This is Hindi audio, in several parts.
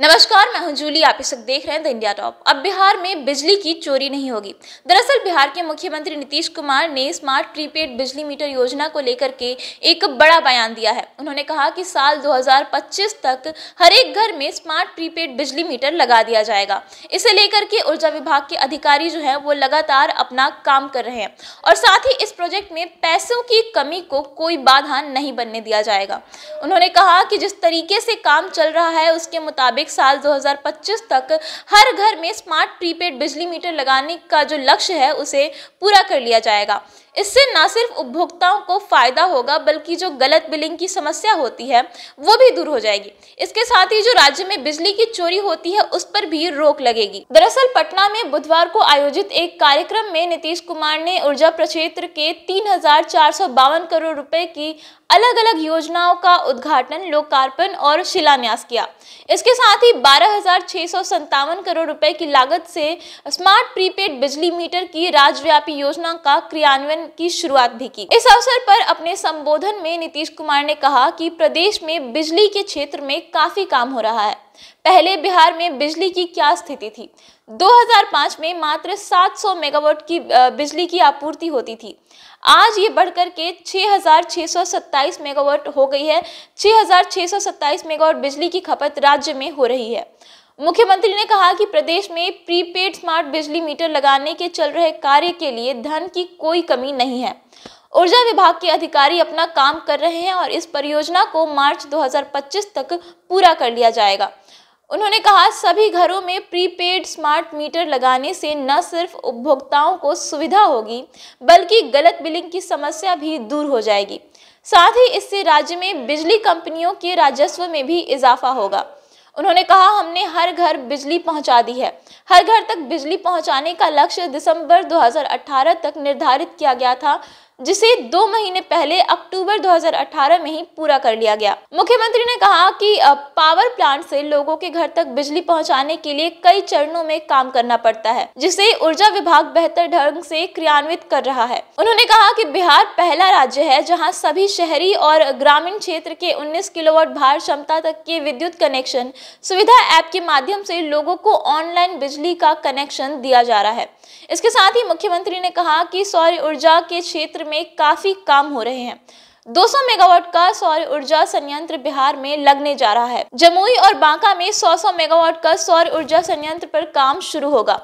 नमस्कार मैं हूं जूली आप इस वक्त देख रहे हैं द इंडिया टॉप अब बिहार में बिजली की चोरी नहीं होगी दरअसल बिहार के मुख्यमंत्री नीतीश कुमार ने स्मार्ट प्रीपेड बिजली मीटर योजना को लेकर के एक बड़ा बयान दिया है उन्होंने कहा कि साल 2025 तक हर एक घर में स्मार्ट प्रीपेड बिजली मीटर लगा दिया जाएगा इसे लेकर के ऊर्जा विभाग के अधिकारी जो है वो लगातार अपना काम कर रहे हैं और साथ ही इस प्रोजेक्ट में पैसों की कमी को कोई बाधा नहीं बनने दिया जाएगा उन्होंने कहा कि जिस तरीके से काम चल रहा है उसके मुताबिक नागरिक साल 2025 तक हर घर में स्मार्ट प्रीपेड बिजली मीटर लगाने का जो लक्ष्य है उसे पूरा कर लिया जाएगा इससे न सिर्फ उपभोक्ताओं को फायदा होगा बल्कि जो गलत बिलिंग की समस्या होती है वो भी दूर हो जाएगी इसके साथ ही जो राज्य में बिजली की चोरी होती है उस पर भी रोक लगेगी दरअसल पटना में बुधवार को आयोजित एक कार्यक्रम में नीतीश कुमार ने ऊर्जा प्रक्षेत्र के तीन करोड़ रुपए की अलग अलग योजनाओं का उद्घाटन लोकार्पण और शिलान्यास किया इसके साथ साथ ही बारह करोड़ रुपए की लागत से स्मार्ट प्रीपेड बिजली मीटर की राज्यव्यापी योजना का क्रियान्वयन की शुरुआत भी की इस अवसर पर अपने संबोधन में नीतीश कुमार ने कहा कि प्रदेश में बिजली के क्षेत्र में काफी काम हो रहा है पहले बिहार में बिजली की क्या स्थिति थी 2005 में मात्र 700 मेगावाट की बिजली की आपूर्ति होती थी आज ये बढ़कर के 6,627 मेगावाट हो गई है 6,627 मेगावाट बिजली की खपत राज्य में हो रही है मुख्यमंत्री ने कहा कि प्रदेश में प्रीपेड स्मार्ट बिजली मीटर लगाने के चल रहे कार्य के लिए धन की कोई कमी नहीं है ऊर्जा विभाग के अधिकारी अपना काम कर रहे हैं और इस परियोजना को मार्च 2025 तक पूरा कर लिया जाएगा उन्होंने कहा सभी घरों में प्रीपेड स्मार्ट मीटर लगाने से न सिर्फ उपभोक्ताओं को सुविधा होगी बल्कि गलत बिलिंग की समस्या भी दूर हो जाएगी साथ ही इससे राज्य में बिजली कंपनियों के राजस्व में भी इजाफा होगा उन्होंने कहा हमने हर घर बिजली पहुंचा दी है हर घर तक बिजली पहुंचाने का लक्ष्य दिसंबर 2018 तक निर्धारित किया गया था जिसे दो महीने पहले अक्टूबर 2018 में ही पूरा कर लिया गया मुख्यमंत्री ने कहा कि पावर प्लांट से लोगों के घर तक बिजली पहुंचाने के लिए कई चरणों में काम करना पड़ता है जिसे ऊर्जा विभाग बेहतर ढंग से क्रियान्वित कर रहा है उन्होंने कहा कि बिहार पहला राज्य है जहां सभी शहरी और ग्रामीण क्षेत्र के उन्नीस किलोवाट भार क्षमता तक के विद्युत कनेक्शन सुविधा ऐप के माध्यम से लोगों को ऑनलाइन बिजली का कनेक्शन दिया जा रहा है इसके साथ ही मुख्यमंत्री ने कहा की सौर ऊर्जा के क्षेत्र में काफ़ी काम हो रहे हैं 200 मेगावाट का सौर ऊर्जा संयंत्र बिहार में लगने जा रहा है जमुई और बांका में 100-100 मेगावाट का सौर ऊर्जा संयंत्र पर काम शुरू होगा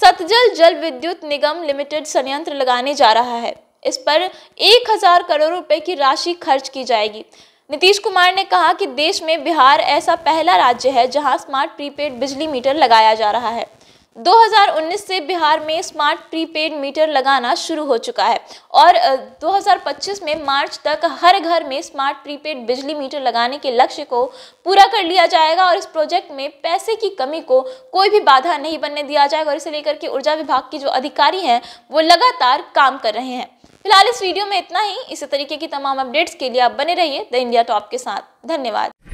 सतजल जल विद्युत निगम लिमिटेड संयंत्र लगाने जा रहा है इस पर एक हजार करोड़ रुपए की राशि खर्च की जाएगी नीतीश कुमार ने कहा कि देश में बिहार ऐसा पहला राज्य है जहां स्मार्ट प्रीपेड बिजली मीटर लगाया जा रहा है 2019 से बिहार में स्मार्ट प्रीपेड मीटर लगाना शुरू हो चुका है और 2025 में मार्च तक हर घर में स्मार्ट प्रीपेड बिजली मीटर लगाने के लक्ष्य को पूरा कर लिया जाएगा और इस प्रोजेक्ट में पैसे की कमी को कोई भी बाधा नहीं बनने दिया जाएगा और इसे लेकर के ऊर्जा विभाग के जो अधिकारी हैं वो लगातार काम कर रहे हैं फिलहाल इस वीडियो में इतना ही इसी तरीके की तमाम अपडेट्स के लिए आप बने रहिए द इंडिया टॉप के साथ धन्यवाद